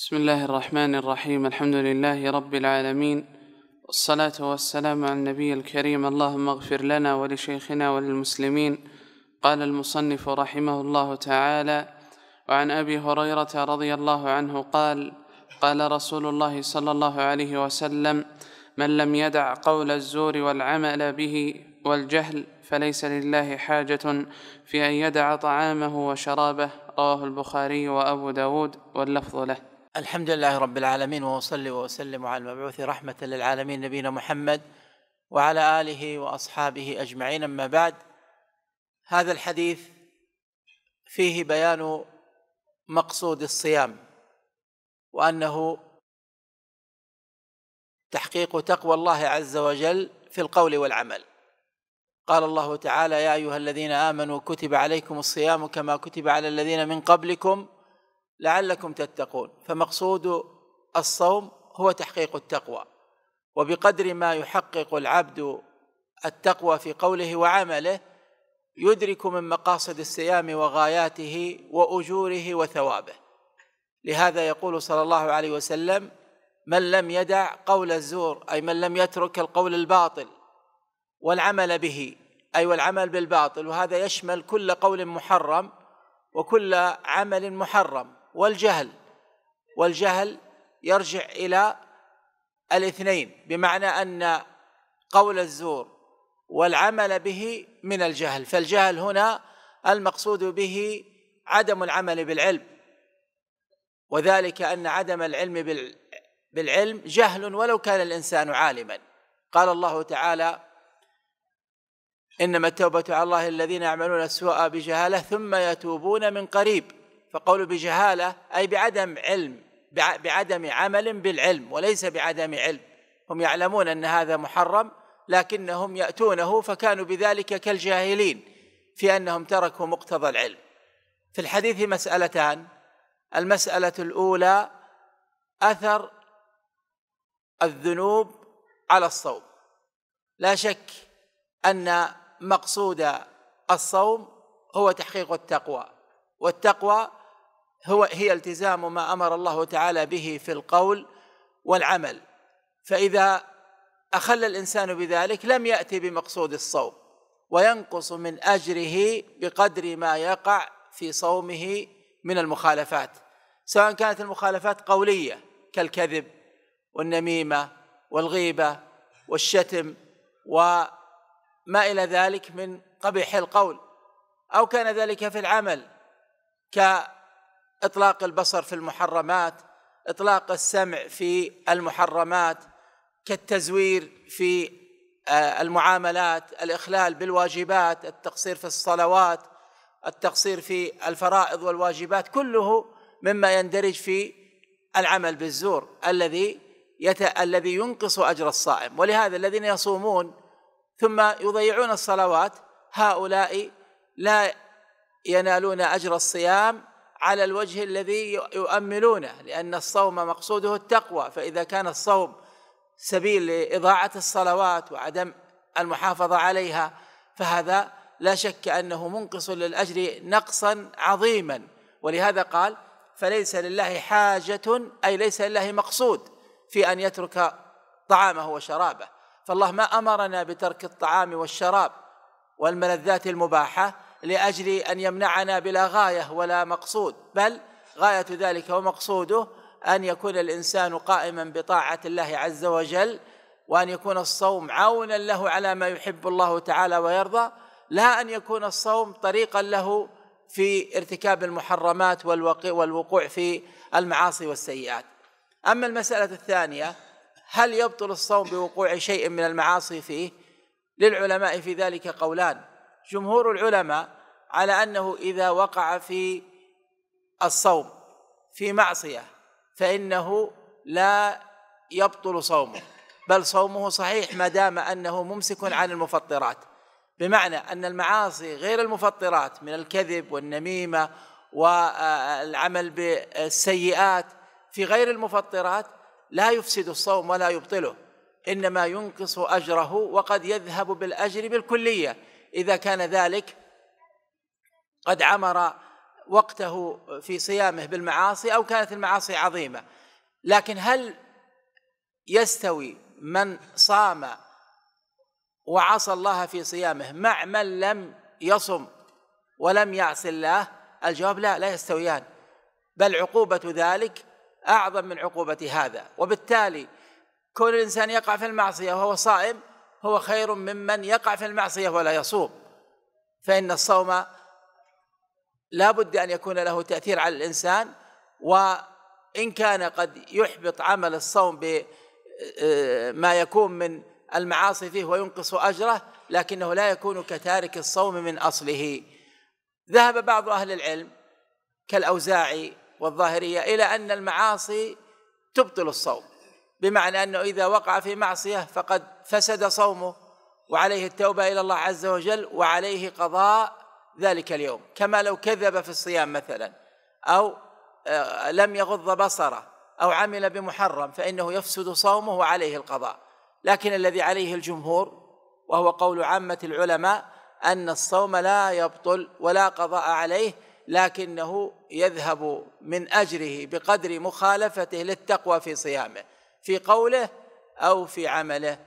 بسم الله الرحمن الرحيم الحمد لله رب العالمين والصلاة والسلام على النبي الكريم اللهم اغفر لنا ولشيخنا وللمسلمين قال المصنف رحمه الله تعالى وعن أبي هريرة رضي الله عنه قال قال رسول الله صلى الله عليه وسلم من لم يدع قول الزور والعمل به والجهل فليس لله حاجة في أن يدع طعامه وشرابه رواه البخاري وأبو داود واللفظ له الحمد لله رب العالمين وأصلي وأسلم على المبعوث رحمة للعالمين نبينا محمد وعلى آله وأصحابه أجمعين أما بعد هذا الحديث فيه بيان مقصود الصيام وأنه تحقيق تقوى الله عز وجل في القول والعمل قال الله تعالى يا أيها الذين آمنوا كتب عليكم الصيام كما كتب على الذين من قبلكم لعلكم تتقون فمقصود الصوم هو تحقيق التقوى وبقدر ما يحقق العبد التقوى في قوله وعمله يدرك من مقاصد الصيام وغاياته واجوره وثوابه لهذا يقول صلى الله عليه وسلم من لم يدع قول الزور اي من لم يترك القول الباطل والعمل به اي والعمل بالباطل وهذا يشمل كل قول محرم وكل عمل محرم والجهل والجهل يرجع إلى الاثنين بمعنى أن قول الزور والعمل به من الجهل فالجهل هنا المقصود به عدم العمل بالعلم وذلك أن عدم العلم بالعلم جهل ولو كان الإنسان عالما قال الله تعالى إنما التوبة على الله الذين يعملون السوء بجهالة ثم يتوبون من قريب فقوله بجهالة أي بعدم علم بعدم عمل بالعلم وليس بعدم علم هم يعلمون أن هذا محرم لكنهم يأتونه فكانوا بذلك كالجاهلين في أنهم تركوا مقتضى العلم في الحديث مسألتان المسألة الأولى أثر الذنوب على الصوم لا شك أن مقصود الصوم هو تحقيق التقوى والتقوى هو هي التزام ما امر الله تعالى به في القول والعمل فاذا اخل الانسان بذلك لم ياتي بمقصود الصوم وينقص من اجره بقدر ما يقع في صومه من المخالفات سواء كانت المخالفات قوليه كالكذب والنميمه والغيبه والشتم وما الى ذلك من قبيح القول او كان ذلك في العمل ك اطلاق البصر في المحرمات اطلاق السمع في المحرمات كالتزوير في آه، المعاملات الاخلال بالواجبات التقصير في الصلوات التقصير في الفرائض والواجبات كله مما يندرج في العمل بالزور الذي يت... الذي ينقص اجر الصائم ولهذا الذين يصومون ثم يضيعون الصلوات هؤلاء لا ينالون اجر الصيام على الوجه الذي يؤملونه لأن الصوم مقصوده التقوى فإذا كان الصوم سبيل لإضاعة الصلوات وعدم المحافظة عليها فهذا لا شك أنه منقص للأجر نقصا عظيما ولهذا قال فليس لله حاجة أي ليس لله مقصود في أن يترك طعامه وشرابه فالله ما أمرنا بترك الطعام والشراب والملذات المباحة لاجل ان يمنعنا بلا غايه ولا مقصود بل غايه ذلك ومقصوده ان يكون الانسان قائما بطاعه الله عز وجل وان يكون الصوم عونا له على ما يحب الله تعالى ويرضى لا ان يكون الصوم طريقا له في ارتكاب المحرمات والوقوع في المعاصي والسيئات اما المساله الثانيه هل يبطل الصوم بوقوع شيء من المعاصي فيه للعلماء في ذلك قولان جمهور العلماء على انه اذا وقع في الصوم في معصيه فانه لا يبطل صومه بل صومه صحيح ما دام انه ممسك عن المفطرات بمعنى ان المعاصي غير المفطرات من الكذب والنميمه والعمل بالسيئات في غير المفطرات لا يفسد الصوم ولا يبطله انما ينقص اجره وقد يذهب بالاجر بالكليه اذا كان ذلك قد عمر وقته في صيامه بالمعاصي او كانت المعاصي عظيمه لكن هل يستوي من صام وعصى الله في صيامه مع من لم يصم ولم يعص الله الجواب لا لا يستويان بل عقوبه ذلك اعظم من عقوبه هذا وبالتالي كون الانسان يقع في المعصيه وهو صائم هو خير ممن يقع في المعصيه ولا يصوم فان الصوم لا بد أن يكون له تأثير على الإنسان وإن كان قد يحبط عمل الصوم بما آه، يكون من المعاصي فيه وينقص أجره لكنه لا يكون كتارك الصوم من أصله ذهب بعض أهل العلم كالأوزاعي والظاهرية إلى أن المعاصي تبطل الصوم بمعنى أنه إذا وقع في معصية فقد فسد صومه وعليه التوبة إلى الله عز وجل وعليه قضاء ذلك اليوم كما لو كذب في الصيام مثلا أو آه، لم يغض بصره أو عمل بمحرم فإنه يفسد صومه وعليه القضاء لكن الذي عليه الجمهور وهو قول عامة العلماء أن الصوم لا يبطل ولا قضاء عليه لكنه يذهب من أجره بقدر مخالفته للتقوى في صيامه في قوله أو في عمله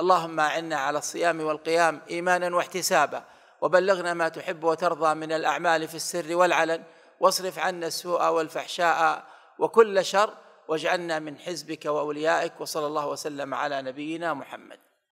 اللهم أعنا على الصيام والقيام إيمانا واحتسابا وبلغنا ما تحب وترضى من الأعمال في السر والعلن واصرف عنا السوء والفحشاء وكل شر واجعلنا من حزبك وأوليائك وصلى الله وسلم على نبينا محمد